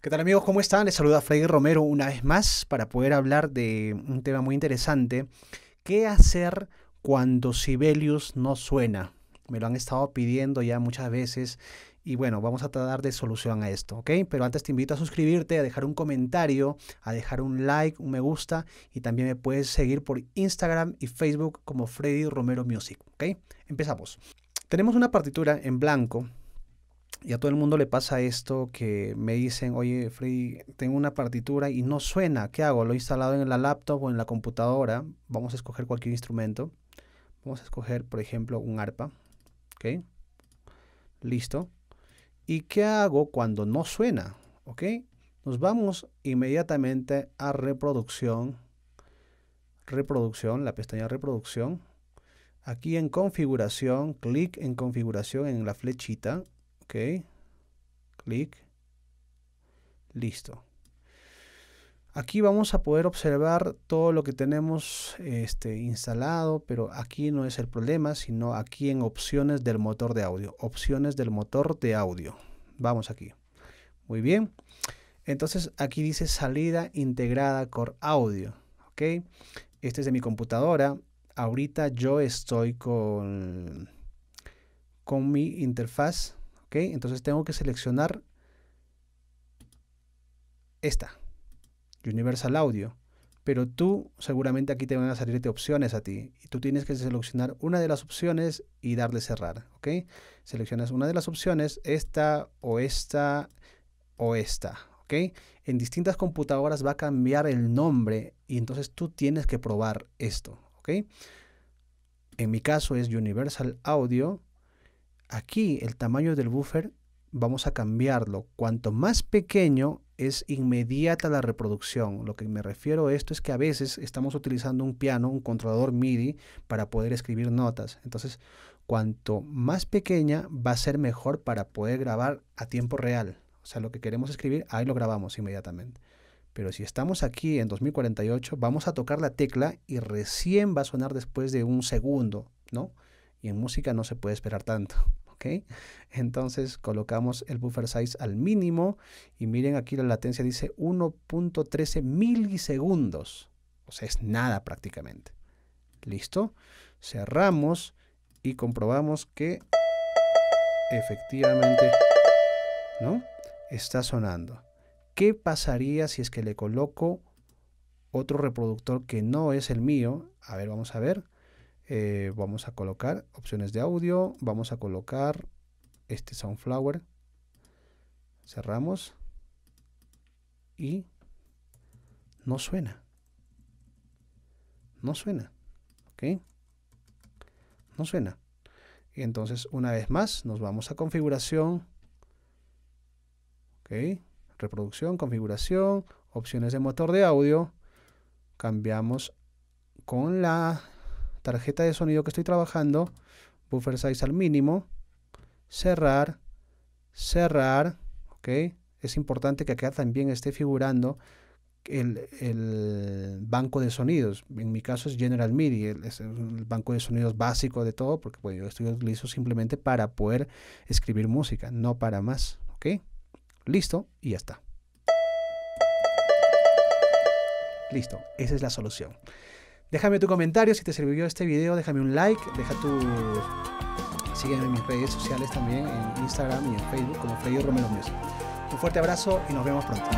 ¿Qué tal amigos? ¿Cómo están? Les saluda Freddy Romero una vez más para poder hablar de un tema muy interesante. ¿Qué hacer cuando Sibelius no suena? Me lo han estado pidiendo ya muchas veces y bueno, vamos a tratar de solución a esto, ¿ok? Pero antes te invito a suscribirte, a dejar un comentario, a dejar un like, un me gusta y también me puedes seguir por Instagram y Facebook como Freddy Romero Music, ¿ok? Empezamos. Tenemos una partitura en blanco y a todo el mundo le pasa esto que me dicen, oye, Freddy, tengo una partitura y no suena, ¿qué hago? Lo he instalado en la laptop o en la computadora, vamos a escoger cualquier instrumento, vamos a escoger, por ejemplo, un arpa, ¿ok? Listo. ¿Y qué hago cuando no suena? ¿Ok? Nos vamos inmediatamente a reproducción, reproducción, la pestaña reproducción. Aquí en configuración, clic en configuración en la flechita Ok. Clic. Listo. Aquí vamos a poder observar todo lo que tenemos este, instalado, pero aquí no es el problema, sino aquí en opciones del motor de audio. Opciones del motor de audio. Vamos aquí. Muy bien. Entonces aquí dice salida integrada con audio. Ok. Este es de mi computadora. Ahorita yo estoy con, con mi interfaz entonces tengo que seleccionar esta, Universal Audio. Pero tú seguramente aquí te van a salirte opciones a ti. Y tú tienes que seleccionar una de las opciones y darle cerrar. ¿ok? Seleccionas una de las opciones, esta o esta o esta. ¿ok? En distintas computadoras va a cambiar el nombre y entonces tú tienes que probar esto. ¿ok? En mi caso es Universal Audio Aquí el tamaño del buffer vamos a cambiarlo. Cuanto más pequeño es inmediata la reproducción. Lo que me refiero a esto es que a veces estamos utilizando un piano, un controlador MIDI para poder escribir notas. Entonces, cuanto más pequeña va a ser mejor para poder grabar a tiempo real. O sea, lo que queremos escribir, ahí lo grabamos inmediatamente. Pero si estamos aquí en 2048, vamos a tocar la tecla y recién va a sonar después de un segundo, ¿no? y en música no se puede esperar tanto. ¿ok? Entonces colocamos el buffer size al mínimo y miren aquí la latencia dice 1.13 milisegundos. O sea, es nada prácticamente. ¿Listo? Cerramos y comprobamos que efectivamente ¿no? está sonando. ¿Qué pasaría si es que le coloco otro reproductor que no es el mío? A ver, vamos a ver. Eh, vamos a colocar opciones de audio, vamos a colocar este Soundflower, cerramos y no suena, no suena, ok, no suena. Y entonces una vez más nos vamos a configuración, ok, reproducción, configuración, opciones de motor de audio, cambiamos con la tarjeta de sonido que estoy trabajando, buffer size al mínimo, cerrar, cerrar, ok. Es importante que acá también esté figurando el, banco de sonidos. En mi caso es General MIDI, el, es el banco de sonidos básico de todo, porque bueno, yo esto lo simplemente para poder escribir música, no para más. ¿Ok? Listo y ya está. Listo, esa es la solución. Déjame tu comentario si te sirvió este video, déjame un like, deja tu... Sígueme en mis redes sociales también, en Instagram y en Facebook como Freddy Romero Music. Un fuerte abrazo y nos vemos pronto.